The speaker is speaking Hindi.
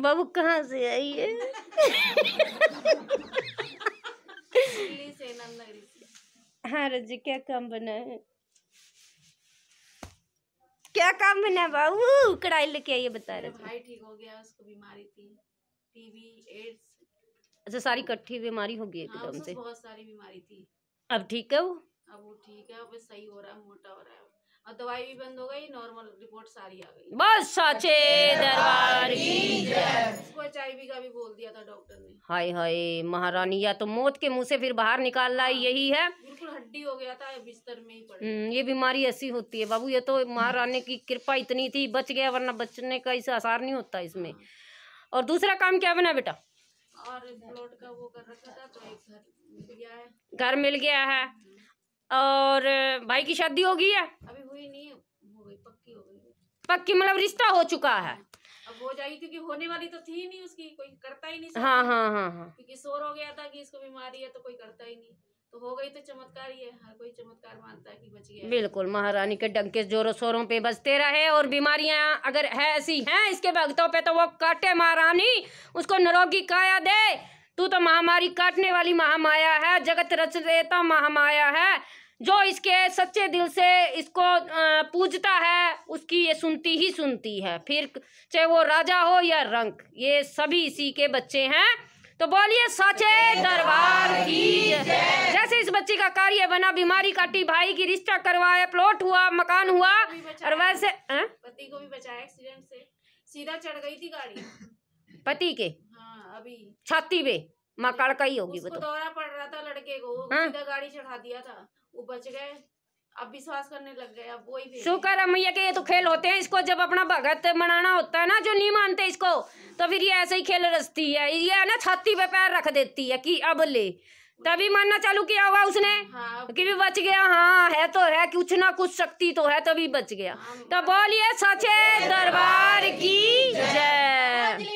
बाबू कहाँ से आई है हाँ रजी क्या काम बना है क्या काम बना बाबू कढ़ाई लेके आइए बता रहे भाई ठीक हो गया उसको बीमारी थी टीबी एड्स अच्छा सारी इकट्ठी बीमारी हो गई हाँ, एकदम से बहुत सारी बीमारी थी अब ठीक है वो अब वो ठीक है अब सही हो रहा है मोटा हो रहा है और दवाई भी बंद हो गई नॉर्मल रिपोर्ट सारी आ गई बस साचे दरबार हाय हाय महारानी या तो मौत के मुंह से फिर बाहर निकाल रहा है यही है बिल्कुल हड्डी हो गया था बिस्तर में ही हम्म, ये बीमारी ऐसी होती है बाबू ये तो महारानी की कृपा इतनी थी बच गया वरना बचने का इसे आसार नहीं होता इसमें हाँ। और दूसरा काम क्या बना बेटा और प्लॉट का वो कर रखा था तो एक घर मिल गया है घर मिल गया है और भाई की शादी होगी है अभी हुई नहीं हो गई पक्की हो गई पक्की मतलब रिश्ता हो चुका है हाँ। अब हो जाएगी क्योंकि होने वाली तो थी नहीं उसकी कोई करता ही नहीं हाँ हाँ हाँ हाँ क्योंकि शोर हो गया था कि इसको बीमारी है तो कोई करता ही नहीं तो हो गई तो चमत्कार ही है हर कोई चमत्कार मानता है कि बच गया बिल्कुल महारानी के डंके जोरों शोरों पे बजते रहे और बीमारियां अगर है ऐसी हैं इसके भक्तों पे तो वो काटे महारानी उसको नरोगी काया दे तू तो महामारी काटने वाली महामाया है जगत रच देता महामाया है जो इसके सच्चे दिल से इसको पूजता है उसकी ये सुनती ही सुनती है फिर चाहे वो राजा हो या रंक ये सभी इसी के बच्चे हैं तो बोलिए सचे दरबार की जैसे इस बच्ची का कार्य बना बीमारी काटी भाई की रिश्ता करवाया प्लॉट हुआ मकान हुआ और वैसे पति को भी बचाया एक्सीडेंट से सीधा चढ़ गई थी गाड़ी पति के हाँ, अभी छाती पे मकाड़ का ही होगी तो। दौरा पड़ रहा था लड़के को हाँ? सीधा गाड़ी चढ़ा दिया था वो बच गए अब विश्वास करने लग गए अब वही शुक्र है मैया के ये तो खेल होते हैं इसको जब अपना भगत मनाना होता है ना जो नहीं मानते इसको तो फिर ये ऐसे ही खेल रचती है ये है ना छाती पे पैर रख देती है कि अब ले तभी मानना चालू किया होगा उसने हाँ, कि भी बच गया हाँ है तो है कुछ ना कुछ शक्ति तो है तभी बच गया हाँ, तो बोलिए सचे दरबार की जय